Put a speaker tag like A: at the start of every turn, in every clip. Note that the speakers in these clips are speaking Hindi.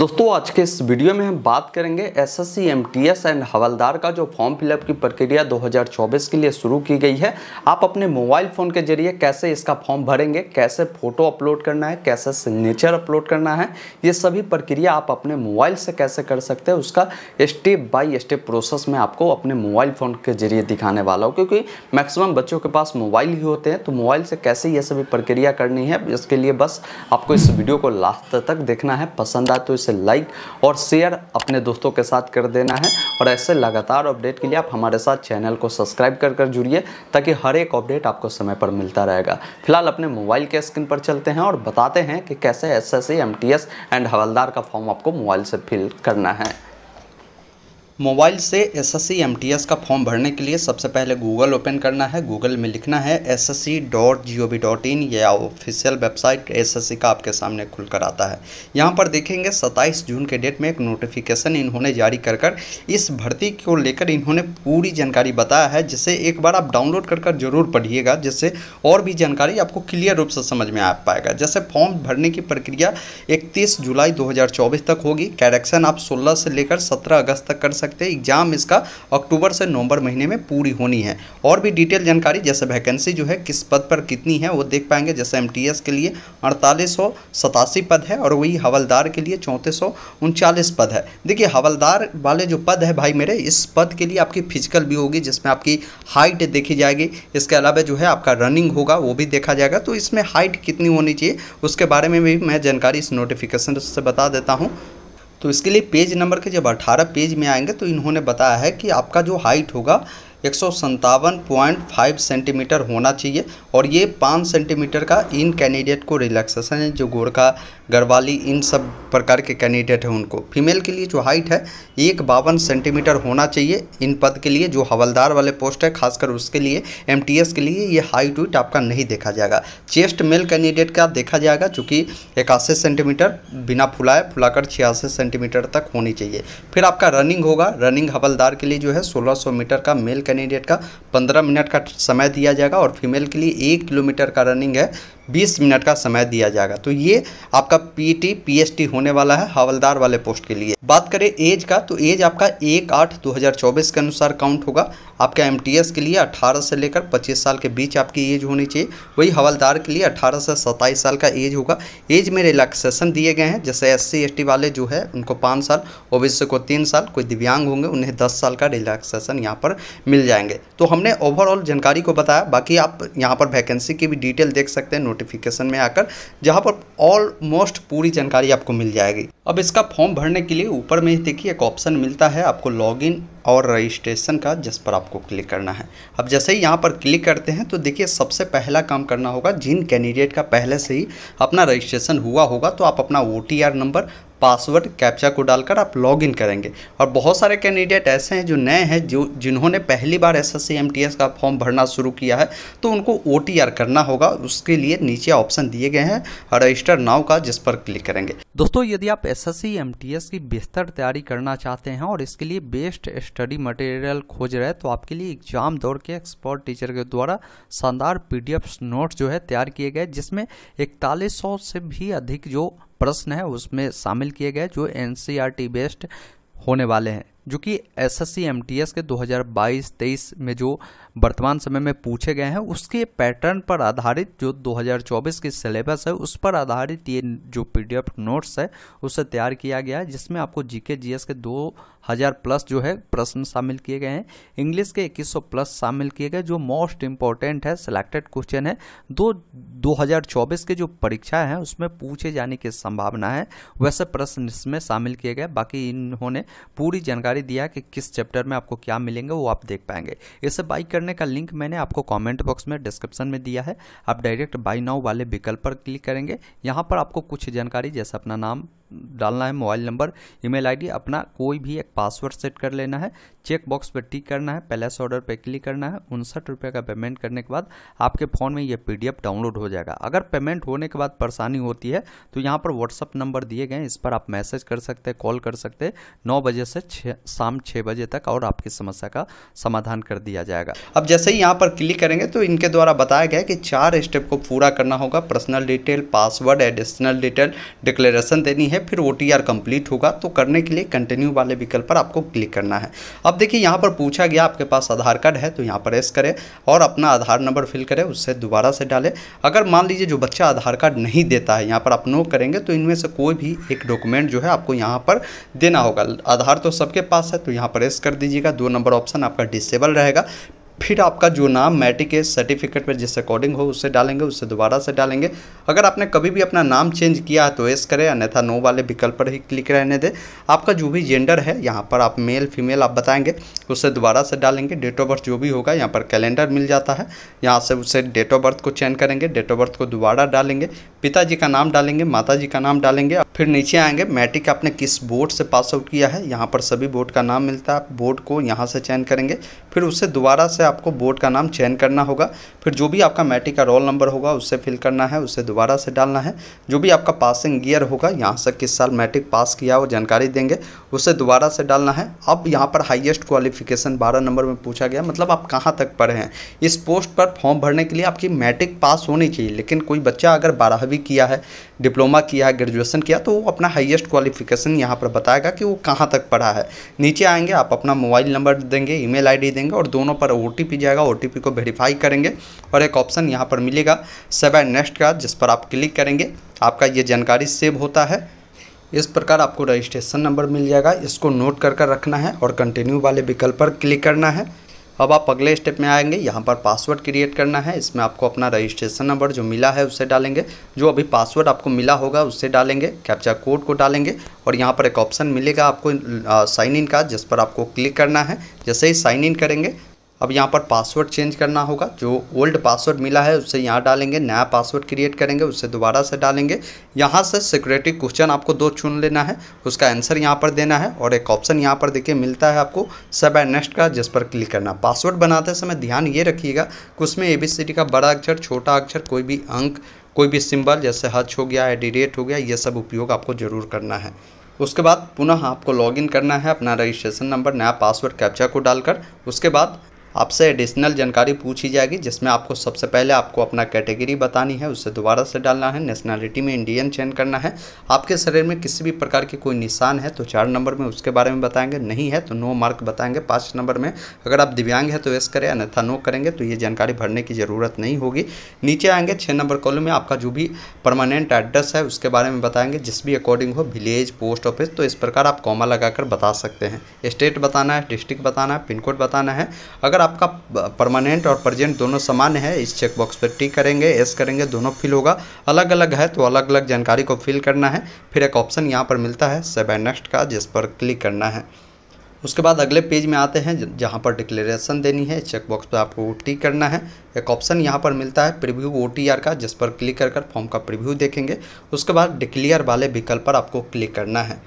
A: दोस्तों आज के इस वीडियो में हम बात करेंगे एसएससी एमटीएस एंड हवलदार का जो फॉर्म फिलअप की प्रक्रिया 2024 के लिए शुरू की गई है आप अपने मोबाइल फ़ोन के जरिए कैसे इसका फॉर्म भरेंगे कैसे फ़ोटो अपलोड करना है कैसे सिग्नेचर अपलोड करना है ये सभी प्रक्रिया आप अपने मोबाइल से कैसे कर सकते हैं उसका स्टेप बाई स्टेप प्रोसेस में आपको अपने मोबाइल फ़ोन के जरिए दिखाने वाला हूँ क्योंकि मैक्सिमम बच्चों के पास मोबाइल ही होते हैं तो मोबाइल से कैसे ये सभी प्रक्रिया करनी है इसके लिए बस आपको इस वीडियो को लास्ट तक देखना है पसंद आए तो इसे से लाइक और शेयर अपने दोस्तों के साथ कर देना है और ऐसे लगातार अपडेट के लिए आप हमारे साथ चैनल को सब्सक्राइब कर कर जुड़िए ताकि हर एक अपडेट आपको समय पर मिलता रहेगा फिलहाल अपने मोबाइल के स्क्रीन पर चलते हैं और बताते हैं कि कैसे S S M T S and हवलदार का फॉर्म आपको मोबाइल से फिल करना है मोबाइल से एस एस का फॉर्म भरने के लिए सबसे पहले गूगल ओपन करना है गूगल में लिखना है एस एस या ऑफिशियल वेबसाइट एस का आपके सामने खुलकर आता है यहाँ पर देखेंगे 27 जून के डेट में एक नोटिफिकेशन इन्होंने जारी कर कर इस भर्ती को लेकर इन्होंने पूरी जानकारी बताया है जिसे एक बार आप डाउनलोड कर कर जरूर पढ़िएगा जिससे और भी जानकारी आपको क्लियर रूप से समझ में आ पाएगा जैसे फॉर्म भरने की प्रक्रिया इकतीस जुलाई दो तक होगी कैरेक्शन आप सोलह से लेकर सत्रह अगस्त तक कर सकते सकते हैं एग्जाम इसका अक्टूबर से नवंबर महीने में पूरी होनी है और भी डिटेल जानकारी जैसे वैकेंसी जो है किस पद पर कितनी है वो देख पाएंगे जैसे एम के लिए अड़तालीस पद है और वही हवलदार के लिए चौंतीस पद है देखिए हवलदार वाले जो पद है भाई मेरे इस पद के लिए आपकी फिजिकल भी होगी जिसमें आपकी हाइट देखी जाएगी इसके अलावा जो है आपका रनिंग होगा वो भी देखा जाएगा तो इसमें हाइट कितनी होनी चाहिए उसके बारे में भी मैं जानकारी इस नोटिफिकेशन से बता देता हूँ तो इसके लिए पेज नंबर के जब 18 पेज में आएंगे तो इन्होंने बताया है कि आपका जो हाइट होगा एक सेंटीमीटर होना चाहिए और ये पाँच सेंटीमीटर का इन कैंडिडेट को रिलैक्सेशन है जो गोरखा गढ़वाली इन सब प्रकार के कैंडिडेट हैं उनको फीमेल के लिए जो हाइट है एक बावन सेंटीमीटर होना चाहिए इन पद के लिए जो हवलदार वाले पोस्ट है खासकर उसके लिए एम के लिए ये हाइट हुई आपका नहीं देखा जाएगा चेस्ट मेल कैंडिडेट का देखा जाएगा चूँकि इक्यासी सेंटीमीटर बिना फुलाए फुलाकर छियासी सेंटीमीटर तक होनी चाहिए फिर आपका रनिंग होगा रनिंग हवलदार के लिए जो है सोलह मीटर का मेल कैंडिडेट का पंद्रह मिनट का समय दिया जाएगा और फीमेल के लिए एक किलोमीटर का रनिंग है बीस मिनट का समय दिया जाएगा तो ये आपका पीटी पीएसटी होने वाला है हवलदार वाले पोस्ट के लिए बात करें एज का तो एज आपका एक आठ दो हज़ार चौबीस के अनुसार काउंट होगा आपका एम के लिए अट्ठारह से लेकर पच्चीस साल के बीच आपकी एज होनी चाहिए वही हवलदार के लिए अठारह से सत्ताईस साल का एज होगा एज में रिलैक्सेशन दिए गए हैं जैसे एस सी वाले जो है उनको पाँच साल ओबीसी को तीन साल कोई दिव्यांग होंगे उन्हें दस साल का रिलैक्सेशन यहाँ पर मिल जाएंगे तो हमने ओवरऑल जानकारी को बताया बाकी आप यहाँ पर वैकेंसी की भी डिटेल देख सकते हैं नोटिफिकेशन में आकर जहाँ पर ऑलमोस्ट पूरी जानकारी आपको मिल जाएगी अब इसका फॉर्म भरने के लिए ऊपर में देखिए एक ऑप्शन मिलता है आपको लॉगिन और रजिस्ट्रेशन का जिस पर आपको क्लिक करना है अब जैसे ही यहाँ पर क्लिक करते हैं तो देखिए सबसे पहला काम करना होगा जिन कैंडिडेट का पहले से ही अपना रजिस्ट्रेशन हुआ होगा तो आप अपना ओ नंबर पासवर्ड कैप्चा को डालकर आप लॉग इन करेंगे और बहुत सारे कैंडिडेट ऐसे हैं जो नए हैं जो जिन्होंने पहली बार एस एस का फॉर्म भरना शुरू किया है तो उनको ओ करना होगा उसके लिए नीचे ऑप्शन दिए गए हैं रजिस्टर नाव का जिस पर क्लिक करेंगे दोस्तों यदि आप एस एस की बेहतर तैयारी करना चाहते हैं और इसके लिए बेस्ट स्टडी मटेरियल खोज रहे तो आपके लिए एग्जाम दौड़ के एक्सपर्ट टीचर के द्वारा शानदार पीडीएफ नोट्स जो है तैयार किए गए जिसमें इकतालीस से भी अधिक जो प्रश्न है उसमें शामिल किए गए जो एन बेस्ड e होने वाले हैं जो कि एस एस के 2022-23 में जो वर्तमान समय में पूछे गए हैं उसके पैटर्न पर आधारित जो 2024 के सिलेबस है उस पर आधारित ये जो पीडीएफ नोट्स है उसे तैयार किया गया है जिसमें आपको जीके जीएस के 2000 प्लस जो है प्रश्न शामिल किए गए हैं इंग्लिश के 2100 प्लस शामिल किए गए जो मोस्ट इम्पॉर्टेंट है सिलेक्टेड क्वेश्चन है दो दो के जो परीक्षा है उसमें पूछे जाने की संभावना है वैसे प्रश्न इसमें शामिल किए गए बाकी इन्होंने पूरी जानकारी दिया कि किस चैप्टर में आपको क्या मिलेंगे वो आप देख पाएंगे इसे बाइक करने करने का लिंक मैंने आपको कमेंट बॉक्स में डिस्क्रिप्शन में दिया है आप डायरेक्ट बाई नाउ वाले विकल्प पर क्लिक करेंगे यहाँ पर आपको कुछ जानकारी जैसे अपना नाम डालना है मोबाइल नंबर ईमेल आईडी अपना कोई भी एक पासवर्ड सेट कर लेना है चेक बॉक्स पर टिक करना है पैलेस ऑर्डर पर क्लिक करना है उनसठ रुपये का पेमेंट करने के बाद आपके फ़ोन में ये पी डाउनलोड हो जाएगा अगर पेमेंट होने के बाद परेशानी होती है तो यहाँ पर व्हाट्सअप नंबर दिए गए इस पर आप मैसेज कर सकते हैं कॉल कर सकते हैं नौ बजे से छः शाम छः बजे तक और आपकी समस्या का समाधान कर दिया जाएगा अब जैसे ही यहाँ पर क्लिक करेंगे तो इनके द्वारा बताया गया कि चार स्टेप को पूरा करना होगा personal detail password additional detail declaration देनी है फिर ओ कंप्लीट होगा तो करने के लिए कंटिन्यू वाले विकल्प पर आपको क्लिक करना है अब देखिए यहाँ पर पूछा गया आपके पास आधार कार्ड है तो यहाँ पर एस करें और अपना आधार नंबर फिल करें उससे दोबारा से डालें अगर मान लीजिए जो बच्चा आधार कार्ड नहीं देता है यहाँ पर आप नो करेंगे तो इनमें से कोई भी एक डॉक्यूमेंट जो है आपको यहाँ पर देना होगा आधार तो सबके पास है तो यहाँ पर एस कर दीजिएगा दो नंबर ऑप्शन आपका डिसेबल रहेगा फिर आपका जो नाम मैट्रिक के सर्टिफिकेट पर जिस अकॉर्डिंग हो उससे डालेंगे उससे दोबारा से डालेंगे अगर आपने कभी भी अपना नाम चेंज किया है तो एस करें अन्यथा नो वाले विकल्प पर ही क्लिक रहने दें आपका जो भी जेंडर है यहाँ पर आप मेल फीमेल आप बताएंगे उससे दोबारा से डालेंगे डेट ऑफ बर्थ जो भी होगा यहाँ पर कैलेंडर मिल जाता है यहाँ से उसे डेट ऑफ बर्थ को चेंज करेंगे डेट ऑफ बर्थ को दोबारा डालेंगे पिताजी का नाम डालेंगे जी का नाम डालेंगे फिर नीचे आएंगे मैट्रिक आपने किस बोर्ड से पास आउट किया है यहाँ पर सभी बोर्ड का नाम मिलता है बोर्ड को यहाँ से चयन करेंगे फिर उससे दोबारा से आपको बोर्ड का नाम चयन करना होगा फिर जो भी आपका मैट्रिक का रोल नंबर होगा उससे फिल करना है उसे दोबारा से डालना है जो भी आपका पासिंग ईयर होगा यहाँ से किस साल मैट्रिक पास किया वो जानकारी देंगे उसे दोबारा से डालना है अब यहाँ पर हाइएस्ट क्वालिफिकेशन बारह नंबर में पूछा गया मतलब आप कहाँ तक पढ़े हैं इस पोस्ट पर फॉर्म भरने के लिए आपकी मैट्रिक पास होनी चाहिए लेकिन कोई बच्चा अगर बारहवीं किया है डिप्लोमा किया है ग्रेजुएसन किया तो वो अपना हाईएस्ट क्वालिफिकेशन यहाँ पर बताएगा कि वो कहाँ तक पढ़ा है नीचे आएंगे आप अपना मोबाइल नंबर देंगे ईमेल आईडी देंगे और दोनों पर ओ जाएगा ओ को वेरीफाई करेंगे और एक ऑप्शन यहाँ पर मिलेगा सेवन नेक्स्ट का जिस पर आप क्लिक करेंगे आपका ये जानकारी सेव होता है इस प्रकार आपको रजिस्ट्रेशन नंबर मिल जाएगा इसको नोट कर कर रखना है और कंटिन्यू वाले विकल्प पर क्लिक करना है अब आप अगले स्टेप में आएंगे यहाँ पर पासवर्ड क्रिएट करना है इसमें आपको अपना रजिस्ट्रेशन नंबर जो मिला है उसे डालेंगे जो अभी पासवर्ड आपको मिला होगा उससे डालेंगे कैप्चा कोड को डालेंगे और यहाँ पर एक ऑप्शन मिलेगा आपको साइन इन का जिस पर आपको क्लिक करना है जैसे ही साइन इन करेंगे अब यहाँ पर पासवर्ड चेंज करना होगा जो ओल्ड पासवर्ड मिला है उससे यहाँ डालेंगे नया पासवर्ड क्रिएट करेंगे उससे दोबारा से डालेंगे यहाँ से सिक्योरिटी क्वेश्चन आपको दो चुन लेना है उसका आंसर यहाँ पर देना है और एक ऑप्शन यहाँ पर देखिए मिलता है आपको सब एंड नेक्स्ट का जिस पर क्लिक करना पासवर्ड बनाते समय ध्यान ये रखिएगा कि उसमें ए का बड़ा अक्षर छोटा अक्षर कोई भी अंक कोई भी सिंबल जैसे हच हो गया एडिडेट हो गया ये सब उपयोग आपको ज़रूर करना है उसके बाद पुनः आपको लॉगिन करना है अपना रजिस्ट्रेशन नंबर नया पासवर्ड कैप्चा को डालकर उसके बाद आपसे एडिशनल जानकारी पूछी जाएगी जिसमें आपको सबसे पहले आपको अपना कैटेगरी बतानी है उसे दोबारा से डालना है नेशनैलिटी में इंडियन चेंज करना है आपके शरीर में किसी भी प्रकार के कोई निशान है तो चार नंबर में उसके बारे में बताएंगे नहीं है तो नो मार्क बताएंगे पाँच नंबर में अगर आप दिव्यांग है तो यस करें अन्यथा नो करेंगे तो ये जानकारी भरने की ज़रूरत नहीं होगी नीचे आएंगे छः नंबर कॉलम में आपका जो भी परमानेंट एड्रेस है उसके बारे में बताएंगे जिस भी अकॉर्डिंग हो विलेज पोस्ट ऑफिस तो इस प्रकार आप कॉमा लगाकर बता सकते हैं स्टेट बताना है डिस्ट्रिक्ट बताना है पिन कोड बताना है अगर अगर आपका परमानेंट और प्रजेंट दोनों समान है इस चेक बॉक्स पर टी करेंगे एस करेंगे दोनों फिल होगा अलग अलग है तो अलग अलग जानकारी को फिल करना है फिर एक ऑप्शन यहाँ पर मिलता है सेब नेक्स्ट का जिस पर क्लिक करना है उसके बाद अगले पेज में आते हैं जहाँ पर डिक्लेरेशन देनी है चेक बॉक्स पर आपको टी करना है एक ऑप्शन यहाँ पर मिलता है प्रीव्यू ओ का जिस पर क्लिक कर फॉर्म का प्रीव्यू देखेंगे उसके बाद डिक्लेयर वाले विकल्प पर आपको क्लिक करना है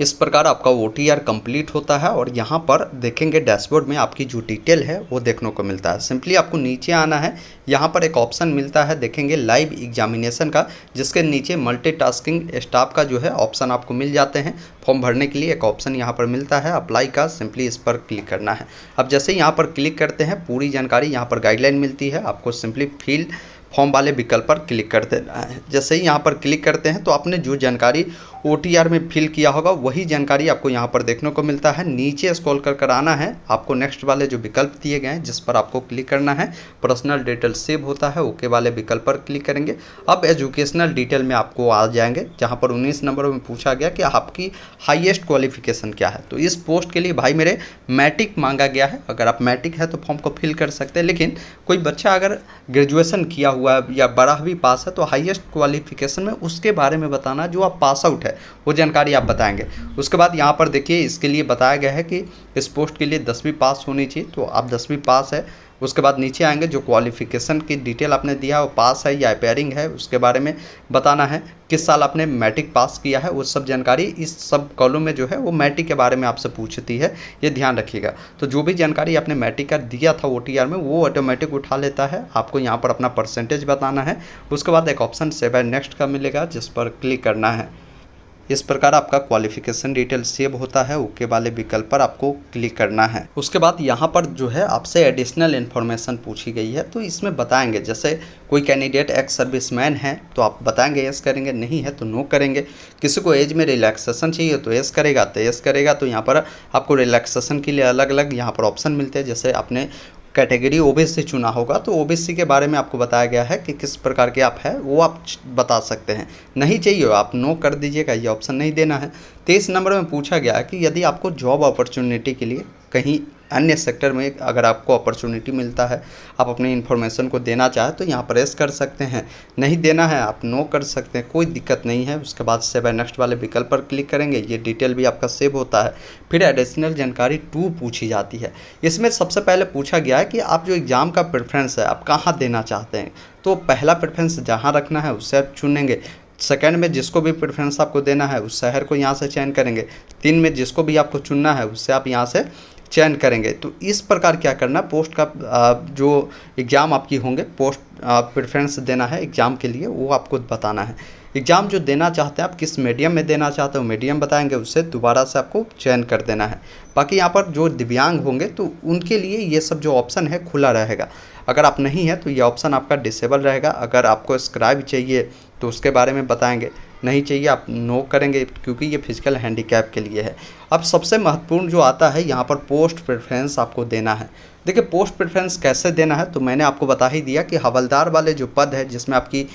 A: इस प्रकार आपका ओ टी आर कम्प्लीट होता है और यहाँ पर देखेंगे डैशबोर्ड में आपकी जो डिटेल है वो देखने को मिलता है सिंपली आपको नीचे आना है यहाँ पर एक ऑप्शन मिलता है देखेंगे लाइव एग्जामिनेशन का जिसके नीचे मल्टीटास्किंग स्टाफ का जो है ऑप्शन आपको मिल जाते हैं फॉर्म भरने के लिए एक ऑप्शन यहाँ पर मिलता है अप्लाई का सिंपली इस पर क्लिक करना है अब जैसे यहाँ पर क्लिक करते हैं पूरी जानकारी यहाँ पर गाइडलाइन मिलती है आपको सिंपली फील्ड फॉर्म वाले विकल्प पर क्लिक कर देना है जैसे ही यहाँ पर क्लिक करते हैं तो आपने जो जानकारी ओ में फिल किया होगा वही जानकारी आपको यहाँ पर देखने को मिलता है नीचे स्क्रॉल कर कर आना है आपको नेक्स्ट वाले जो विकल्प दिए गए हैं जिस पर आपको क्लिक करना है पर्सनल डिटेल सेव होता है ओके वाले विकल्प पर क्लिक करेंगे अब एजुकेशनल डिटेल में आपको आ जाएंगे जहाँ पर उन्नीस नंबर में पूछा गया कि आपकी हाइएस्ट क्वालिफिकेशन क्या है तो इस पोस्ट के लिए भाई मेरे मैट्रिक मांगा गया है अगर आप मैट्रिक है तो फॉर्म को फिल कर सकते हैं लेकिन कोई बच्चा अगर ग्रेजुएसन किया हुआ हुआ है या बारहवीं पास है तो हाईएस्ट क्वालिफिकेशन में उसके बारे में बताना जो आप पास आउट है वो जानकारी आप बताएंगे उसके बाद यहाँ पर देखिए इसके लिए बताया गया है कि इस पोस्ट के लिए दसवीं पास होनी चाहिए तो आप दसवीं पास है उसके बाद नीचे आएंगे जो क्वालिफिकेशन की डिटेल आपने दिया है वो पास है या अपेयरिंग है उसके बारे में बताना है किस साल आपने मैट्रिक पास किया है वो सब जानकारी इस सब कॉलम में जो है वो मैट्रिक के बारे में आपसे पूछती है ये ध्यान रखिएगा तो जो भी जानकारी आपने मैट्रिक का दिया था ओ में वो ऑटोमेटिक उठा लेता है आपको यहाँ पर अपना परसेंटेज बताना है उसके बाद एक ऑप्शन सेवा नेक्स्ट का मिलेगा जिस पर क्लिक करना है इस प्रकार आपका क्वालिफिकेशन डिटेल सेव होता है ओके वाले विकल्प पर आपको क्लिक करना है उसके बाद यहाँ पर जो है आपसे एडिशनल इन्फॉर्मेशन पूछी गई है तो इसमें बताएंगे जैसे कोई कैंडिडेट एक्स सर्विसमैन है तो आप बताएंगे यस करेंगे नहीं है तो नो करेंगे किसी को एज में रिलैक्सेशन चाहिए तो यस करेगा तो यस करेगा तो यहाँ पर आपको रिलैक्सेशन के लिए अलग अलग यहाँ पर ऑप्शन मिलते हैं जैसे आपने कैटेगरी ओबीसी चुना होगा तो ओबीसी के बारे में आपको बताया गया है कि किस प्रकार के आप है वो आप बता सकते हैं नहीं चाहिए आप नो कर दीजिएगा ये ऑप्शन नहीं देना है तेईस तो नंबर में पूछा गया है कि यदि आपको जॉब अपॉर्चुनिटी के लिए कहीं अन्य सेक्टर में अगर आपको अपॉर्चुनिटी मिलता है आप अपनी इन्फॉर्मेशन को देना चाहें तो यहाँ प्रेस कर सकते हैं नहीं देना है आप नो कर सकते हैं कोई दिक्कत नहीं है उसके बाद सेव नेक्स्ट वाले विकल्प पर क्लिक करेंगे ये डिटेल भी आपका सेव होता है फिर एडिशनल जानकारी टू पूछी जाती है इसमें सबसे पहले पूछा गया है कि आप जो एग्ज़ाम का प्रेफरेंस है आप कहाँ देना चाहते हैं तो पहला प्रेफरेंस जहाँ रखना है उससे आप चुनेंगे सेकेंड में जिसको भी प्रेफरेंस आपको देना है उस शहर को यहाँ से चयन करेंगे तीन में जिसको भी आपको चुनना है उससे आप यहाँ से चयन करेंगे तो इस प्रकार क्या करना पोस्ट का जो एग्ज़ाम आपकी होंगे पोस्ट प्रेफरेंस देना है एग्ज़ाम के लिए वो आपको बताना है एग्ज़ाम जो देना चाहते हैं आप किस मीडियम में देना चाहते हो मीडियम बताएंगे उससे दोबारा से आपको चयन कर देना है बाकी यहाँ पर जो दिव्यांग होंगे तो उनके लिए ये सब जो ऑप्शन है खुला रहेगा अगर आप नहीं है तो ये ऑप्शन आपका डिसेबल रहेगा अगर आपको स्क्राइब चाहिए तो उसके बारे में बताएँगे नहीं चाहिए आप नो करेंगे क्योंकि ये फिजिकल हैंडीकैप के लिए है अब सबसे महत्वपूर्ण जो आता है यहाँ पर पोस्ट प्रेफरेंस आपको देना है देखिए पोस्ट प्रेफरेंस कैसे देना है तो मैंने आपको बता ही दिया कि हवलदार वाले जो पद है जिसमें आपकी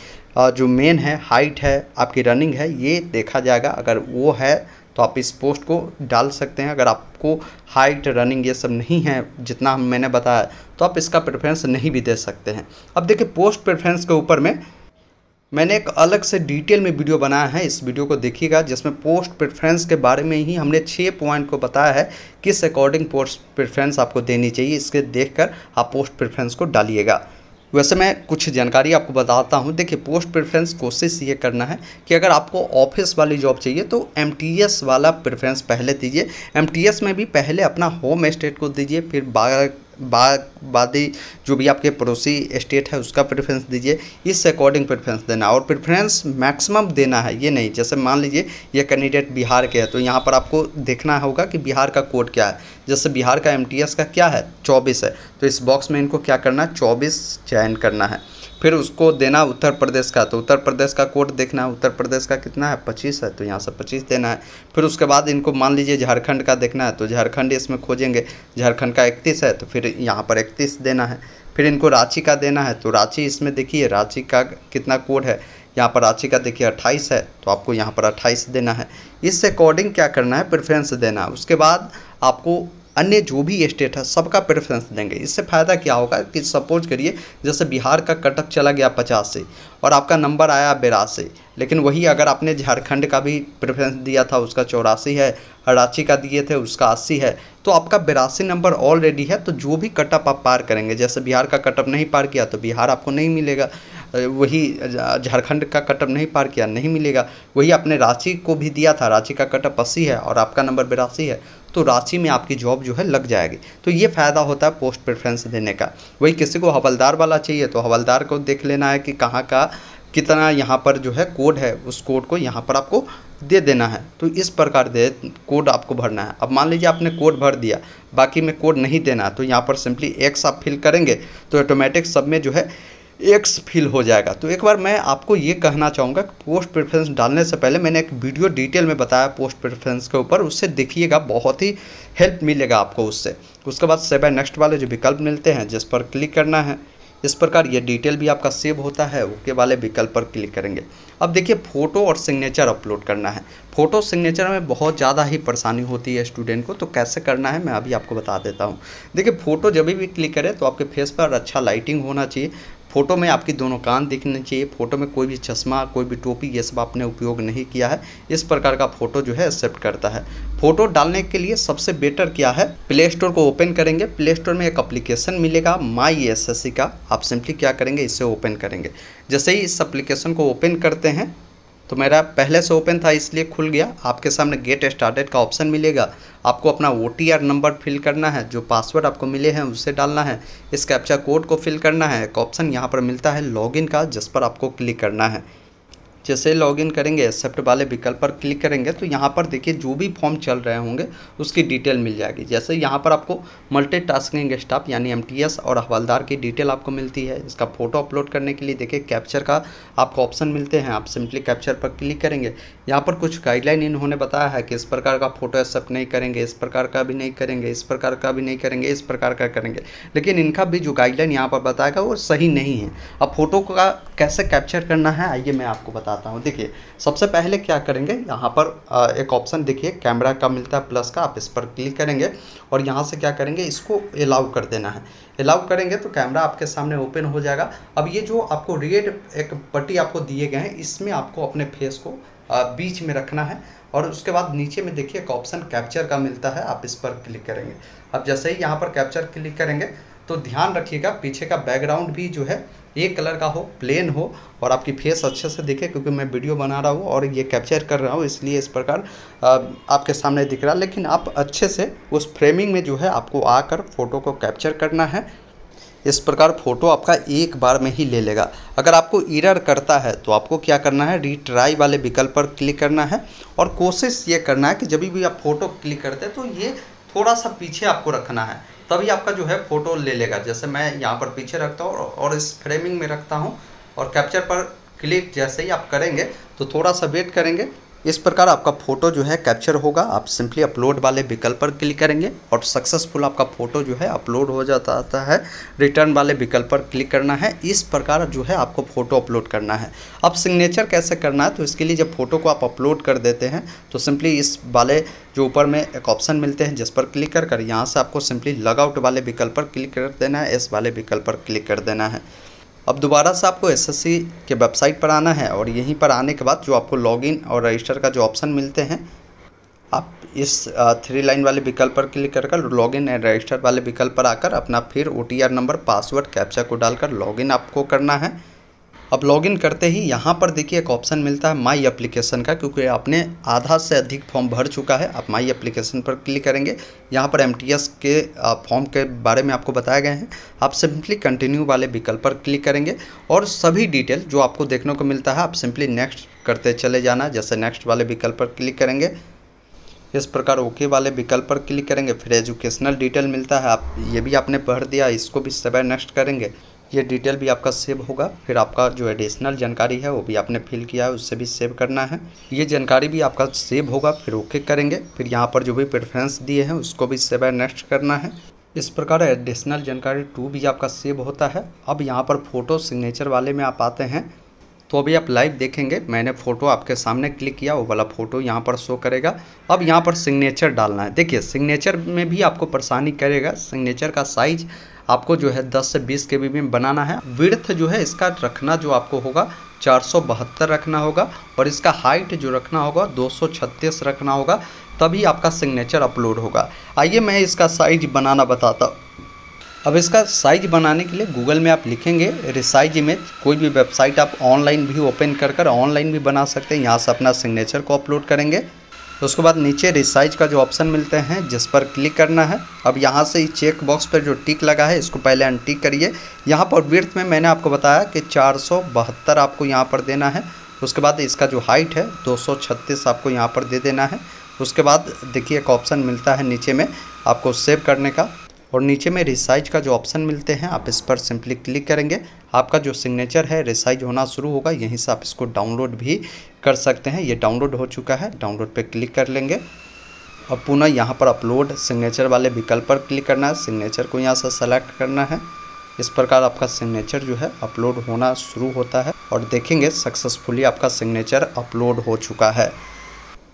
A: जो मेन है हाइट है आपकी रनिंग है ये देखा जाएगा अगर वो है तो आप इस पोस्ट को डाल सकते हैं अगर आपको हाइट रनिंग ये सब नहीं है जितना मैंने बताया तो आप इसका प्रेफरेंस नहीं भी दे सकते हैं अब देखिए पोस्ट प्रेफरेंस के ऊपर में मैंने एक अलग से डिटेल में वीडियो बनाया है इस वीडियो को देखिएगा जिसमें पोस्ट प्रेफरेंस के बारे में ही हमने छः पॉइंट को बताया है किस अकॉर्डिंग पोस्ट प्रेफरेंस आपको देनी चाहिए इसके देखकर आप पोस्ट प्रेफरेंस को डालिएगा वैसे मैं कुछ जानकारी आपको बताता हूँ देखिए पोस्ट प्रेफरेंस कोशिश ये करना है कि अगर आपको ऑफिस वाली जॉब चाहिए तो एम वाला प्रेफरेंस पहले दीजिए एम में भी पहले अपना होम स्टेट को दीजिए फिर बारह बागवादी बादी जो भी आपके पड़ोसी स्टेट है उसका प्रेफरेंस दीजिए इस अकॉर्डिंग प्रेफरेंस देना और प्रेफरेंस मैक्सिमम देना है ये नहीं जैसे मान लीजिए ये कैंडिडेट बिहार के है तो यहाँ पर आपको देखना होगा कि बिहार का कोड क्या है जैसे बिहार का एम का क्या है चौबीस है तो इस बॉक्स में इनको क्या करना है चौबीस चयन करना है फिर उसको देना उत्तर प्रदेश का तो उत्तर प्रदेश का कोड देखना है उत्तर प्रदेश का कितना है पच्चीस है तो यहाँ से पच्चीस देना है फिर उसके बाद इनको मान लीजिए झारखंड का देखना है तो झारखंड इसमें खोजेंगे झारखंड का इकतीस है तो फिर यहाँ पर इकतीस देना है फिर इनको रांची का देना है तो रांची इसमें देखिए रांची का कितना कोड है यहाँ पर रांची का देखिए अट्ठाईस है तो आपको यहाँ पर अट्ठाईस देना है इससे अकॉर्डिंग क्या करना है प्रेफरेंस देना है उसके बाद आपको अन्य जो भी स्टेट है सबका प्रेफरेंस देंगे इससे फ़ायदा क्या होगा कि सपोज करिए जैसे बिहार का कटअप चला गया पचास से और आपका नंबर आया बेरासी लेकिन वही अगर आपने झारखंड का भी प्रेफरेंस दिया था उसका चौरासी है रांची का दिए थे उसका अस्सी है तो आपका बिरासी नंबर ऑलरेडी है तो जो भी कटअप आप पार करेंगे जैसे बिहार का कटअप नहीं पार किया तो बिहार आपको नहीं मिलेगा वही झारखंड का कटअप नहीं पार किया नहीं मिलेगा वही आपने रांची को भी दिया था रांची का कटअप अस्सी है और आपका नंबर बिरासी है तो राशि में आपकी जॉब जो है लग जाएगी तो ये फ़ायदा होता है पोस्ट प्रेफरेंस देने का वही किसी को हवलदार वाला चाहिए तो हवलदार को देख लेना है कि कहाँ का कितना यहाँ पर जो है कोड है उस कोड को यहाँ पर आपको दे देना है तो इस प्रकार दे कोड आपको भरना है अब मान लीजिए आपने कोड भर दिया बाकी में कोड नहीं देना तो यहाँ पर सिंपली एक्स आप फिल करेंगे तो ऑटोमेटिक सब में जो है एक्स फिल हो जाएगा तो एक बार मैं आपको ये कहना चाहूँगा कि पोस्ट प्रेफरेंस डालने से पहले मैंने एक वीडियो डिटेल में बताया पोस्ट प्रेफरेंस के ऊपर उससे देखिएगा बहुत ही हेल्प मिलेगा आपको उससे उसके बाद सेव है नेक्स्ट वाले जो विकल्प मिलते हैं जिस पर क्लिक करना है इस प्रकार ये डिटेल भी आपका सेव होता है ओके वाले विकल्प पर क्लिक करेंगे अब देखिए फ़ोटो और सिग्नेचर अपलोड करना है फ़ोटो सिग्नेचर में बहुत ज़्यादा ही परेशानी होती है स्टूडेंट को तो कैसे करना है मैं अभी आपको बता देता हूँ देखिए फ़ोटो जब भी क्लिक करें तो आपके फेस पर अच्छा लाइटिंग होना चाहिए फ़ोटो में आपकी दोनों कान दिखने चाहिए फ़ोटो में कोई भी चश्मा कोई भी टोपी ये सब आपने उपयोग नहीं किया है इस प्रकार का फ़ोटो जो है एक्सेप्ट करता है फ़ोटो डालने के लिए सबसे बेटर क्या है प्ले स्टोर को ओपन करेंगे प्ले स्टोर में एक अप्लीकेशन मिलेगा माई एस का आप सिंपली क्या करेंगे इसे ओपन करेंगे जैसे ही इस अप्लीकेशन को ओपन करते हैं तो मेरा पहले से ओपन था इसलिए खुल गया आपके सामने गेट स्टार्टेड का ऑप्शन मिलेगा आपको अपना ओ नंबर फिल करना है जो पासवर्ड आपको मिले हैं उसे डालना है इस कैप्चा कोड को फिल करना है एक ऑप्शन यहाँ पर मिलता है लॉगिन का जिस पर आपको क्लिक करना है जैसे लॉगिन करेंगे एक्सेप्ट वाले विकल्प पर क्लिक करेंगे तो यहाँ पर देखिए जो भी फॉर्म चल रहे होंगे उसकी डिटेल मिल जाएगी जैसे यहाँ पर आपको मल्टी टास्किंग स्टाफ यानी एम और हवालदार की डिटेल आपको मिलती है इसका फोटो अपलोड करने के लिए देखिए कैप्चर का आपको ऑप्शन मिलते हैं आप सिंपली कैप्चर पर क्लिक करेंगे यहाँ पर कुछ गाइडलाइन इन्होंने बताया है कि इस प्रकार का फोटो एक्सेप्ट नहीं करेंगे इस प्रकार का भी नहीं करेंगे इस प्रकार का भी नहीं करेंगे इस प्रकार का करेंगे लेकिन इनका भी जो गाइडलाइन यहाँ पर बताएगा वो सही नहीं है अब फोटो का कैसे कैप्चर करना है आइए मैं आपको बता बताता हूँ देखिए सबसे पहले क्या करेंगे यहाँ पर एक ऑप्शन देखिए कैमरा का मिलता है प्लस का आप इस पर क्लिक करेंगे और यहाँ से क्या करेंगे इसको अलाउ कर देना है अलाउ करेंगे तो कैमरा आपके सामने ओपन हो जाएगा अब ये जो आपको रेड एक पट्टी आपको दिए गए हैं इसमें आपको अपने फेस को बीच में रखना है और उसके बाद नीचे में देखिए एक ऑप्शन कैप्चर का मिलता है आप इस पर क्लिक करेंगे अब जैसे ही यहाँ पर कैप्चर क्लिक करेंगे तो ध्यान रखिएगा पीछे का बैकग्राउंड भी जो है एक कलर का हो प्लेन हो और आपकी फेस अच्छे से दिखे क्योंकि मैं वीडियो बना रहा हूँ और ये कैप्चर कर रहा हूँ इसलिए इस प्रकार आपके सामने दिख रहा है लेकिन आप अच्छे से उस फ्रेमिंग में जो है आपको आकर फ़ोटो को कैप्चर करना है इस प्रकार फ़ोटो आपका एक बार में ही ले लेगा अगर आपको इरर करता है तो आपको क्या करना है रीट्राई वाले विकल्प पर क्लिक करना है और कोशिश ये करना है कि जब भी आप फ़ोटो क्लिक करते हैं तो ये थोड़ा सा पीछे आपको रखना है तभी आपका जो है फ़ोटो ले लेगा जैसे मैं यहाँ पर पीछे रखता हूँ और इस फ्रेमिंग में रखता हूँ और कैप्चर पर क्लिक जैसे ही आप करेंगे तो थोड़ा सा वेट करेंगे इस प्रकार आपका फ़ोटो जो है कैप्चर होगा आप सिंपली अपलोड वाले विकल्प पर क्लिक करेंगे और सक्सेसफुल आपका फ़ोटो जो है अपलोड हो जाता है रिटर्न वाले विकल्प पर क्लिक करना है इस प्रकार जो है आपको फ़ोटो अपलोड करना है अब सिग्नेचर कैसे करना है तो इसके लिए जब फ़ोटो को आप अपलोड कर देते हैं तो सिंपली इस वाले जो ऊपर में एक ऑप्शन मिलते हैं जिस पर क्लिक कर कर यहाँ से आपको सिंपली लगआउट वाले विकल्प पर क्लिक कर देना है इस वाले विकल्प पर क्लिक कर देना है अब दोबारा से आपको एसएससी के वेबसाइट पर आना है और यहीं पर आने के बाद जो आपको लॉगिन और रजिस्टर का जो ऑप्शन मिलते हैं आप इस थ्री लाइन वाले विकल्प पर क्लिक कर कर लॉगिन एंड रजिस्टर वाले विकल्प पर आकर अपना फिर ओ नंबर पासवर्ड कैप्चा को डालकर लॉगिन आपको करना है अब लॉगिन करते ही यहाँ पर देखिए एक ऑप्शन मिलता है माई एप्लीकेशन का क्योंकि आपने आधा से अधिक फॉर्म भर चुका है आप माई एप्लीकेशन पर क्लिक करेंगे यहाँ पर एम के फॉर्म के बारे में आपको बताया गया है आप सिंपली कंटिन्यू वाले विकल्प पर क्लिक करेंगे और सभी डिटेल जो आपको देखने को मिलता है आप सिंपली नेक्स्ट करते चले जाना जैसे नेक्स्ट वाले विकल्प पर क्लिक करेंगे इस प्रकार ओके वाले विकल्प पर क्लिक करेंगे फिर एजुकेशनल डिटेल मिलता है आप ये भी आपने पढ़ दिया इसको भी सबै नेक्स्ट करेंगे ये डिटेल भी आपका सेव होगा फिर आपका जो एडिशनल जानकारी है वो भी आपने फिल किया है उससे भी सेव करना है ये जानकारी भी आपका सेव होगा फिर ओके करेंगे फिर यहाँ पर जो भी प्रेफरेंस दिए हैं उसको भी सेव है नेक्स्ट करना है इस प्रकार एडिशनल जानकारी टू भी आपका सेव होता है अब यहाँ पर फ़ोटो सिग्नेचर वाले में आप आते हैं तो अभी आप लाइव देखेंगे मैंने फ़ोटो आपके सामने क्लिक किया वो वाला फ़ोटो यहाँ पर शो करेगा अब यहाँ पर सिग्नेचर डालना है देखिए सिग्नेचर में भी आपको परेशानी करेगा सिग्नेचर का साइज आपको जो है 10 से 20 के बी में बनाना है विर्थ जो है इसका रखना जो आपको होगा चार रखना होगा और इसका हाइट जो रखना होगा दो रखना होगा तभी आपका सिग्नेचर अपलोड होगा आइए मैं इसका साइज बनाना बताता हूँ अब इसका साइज बनाने के लिए गूगल में आप लिखेंगे रिसाइज इमेज कोई भी वेबसाइट आप ऑनलाइन भी ओपन कर कर ऑनलाइन भी बना सकते हैं यहाँ से अपना सिग्नेचर को अपलोड करेंगे तो उसके बाद नीचे रिसाइज का जो ऑप्शन मिलते हैं जिस पर क्लिक करना है अब यहाँ से इस चेक बॉक्स पर जो टिक लगा है इसको पहले अनटिक करिए यहाँ पर विर्थ में मैंने आपको बताया कि चार आपको यहाँ पर देना है उसके बाद इसका जो हाइट है दो आपको यहाँ पर दे देना है उसके बाद देखिए एक ऑप्शन मिलता है नीचे में आपको सेव करने का और नीचे में रिसाइज का जो ऑप्शन मिलते हैं आप इस पर सिंपली क्लिक करेंगे आपका जो सिग्नेचर है रिसाइज होना शुरू होगा यहीं से आप इसको डाउनलोड भी कर सकते हैं ये डाउनलोड हो चुका है डाउनलोड पर क्लिक कर लेंगे और पुनः यहाँ पर अपलोड सिग्नेचर वाले विकल्प पर क्लिक करना है सिग्नेचर को यहाँ से सेलेक्ट करना है इस प्रकार आपका सिग्नेचर जो है अपलोड होना शुरू होता है और देखेंगे सक्सेसफुली आपका सिग्नेचर अपलोड हो चुका है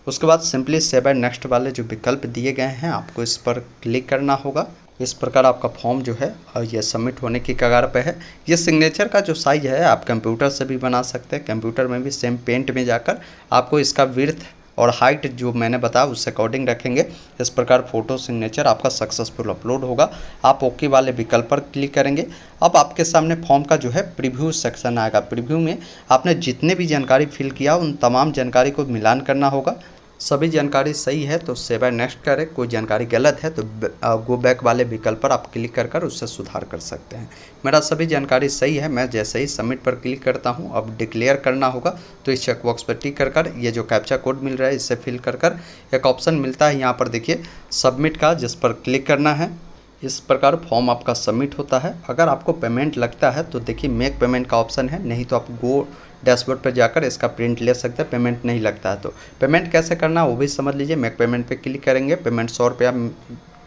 A: उसके बाद सिंपली सेवन नेक्स्ट वाले जो विकल्प दिए गए हैं आपको इस पर क्लिक करना होगा इस प्रकार आपका फॉर्म जो है और ये सबमिट होने की कगार पे है ये सिग्नेचर का जो साइज़ है आप कंप्यूटर से भी बना सकते हैं कंप्यूटर में भी सेम पेंट में जाकर आपको इसका विर्थ और हाइट जो मैंने बताया उस अकॉर्डिंग रखेंगे इस प्रकार फ़ोटो सिग्नेचर आपका सक्सेसफुल अपलोड होगा आप ओके वाले विकल्प पर क्लिक करेंगे अब आपके सामने फॉर्म का जो है प्रीव्यू सेक्शन आएगा प्रीव्यू में आपने जितने भी जानकारी फिल किया उन तमाम जानकारी को मिलान करना होगा सभी जानकारी सही है तो सेव एंड नेक्स्ट करें कोई जानकारी गलत है तो गो बैक वाले विकल्प पर आप क्लिक कर कर उससे सुधार कर सकते हैं मेरा सभी जानकारी सही है मैं जैसे ही सबमिट पर क्लिक करता हूं अब डिक्लेयर करना होगा तो इस चेकबॉक्स पर टिक कर कर ये जो कैप्चा कोड मिल रहा है इसे फिल कर कर एक ऑप्शन मिलता है यहाँ पर देखिए सबमिट का जिस पर क्लिक करना है इस प्रकार फॉर्म आपका सबमिट होता है अगर आपको पेमेंट लगता है तो देखिए मेक पेमेंट का ऑप्शन है नहीं तो आप गो डैशबोर्ड पर जाकर इसका प्रिंट ले सकते हैं पेमेंट नहीं लगता है तो पेमेंट कैसे करना वो भी समझ लीजिए मैक पेमेंट पे क्लिक करेंगे पेमेंट सौ रुपया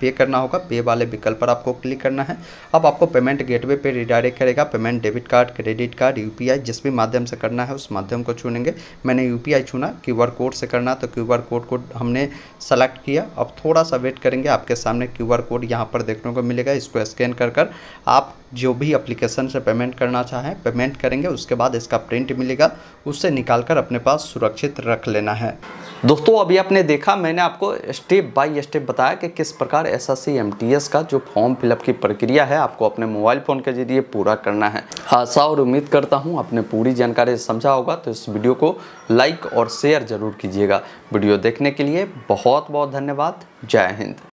A: पे करना होगा पे वाले विकल्प पर आपको क्लिक करना है अब आपको पेमेंट गेटवे पे रिडायरेक्ट करेगा payment debit card credit card UPI जिस भी माध्यम से करना है उस माध्यम को चुनेंगे मैंने यूपीआई चुना क्यूआर कोड से करना तो क्यूआर कोड को हमने सेलेक्ट किया अब थोड़ा सा वेट करेंगे आपके सामने आर कोड यहाँ पर देखने को मिलेगा इसको स्कैन कर कर आप जो भी एप्लीकेशन से पेमेंट करना चाहें पेमेंट करेंगे उसके बाद इसका प्रिंट मिलेगा उससे निकाल कर अपने पास सुरक्षित रख लेना है दोस्तों अभी आपने देखा मैंने आपको स्टेप बाय स्टेप बताया कि किस प्रकार एस एस का जो फॉर्म फिलअप की प्रक्रिया है आपको अपने मोबाइल फ़ोन के जरिए पूरा करना है आशा हाँ, और उम्मीद करता हूँ आपने पूरी जानकारी समझा होगा तो इस वीडियो को लाइक और शेयर ज़रूर कीजिएगा वीडियो देखने के लिए बहुत बहुत धन्यवाद जय हिंद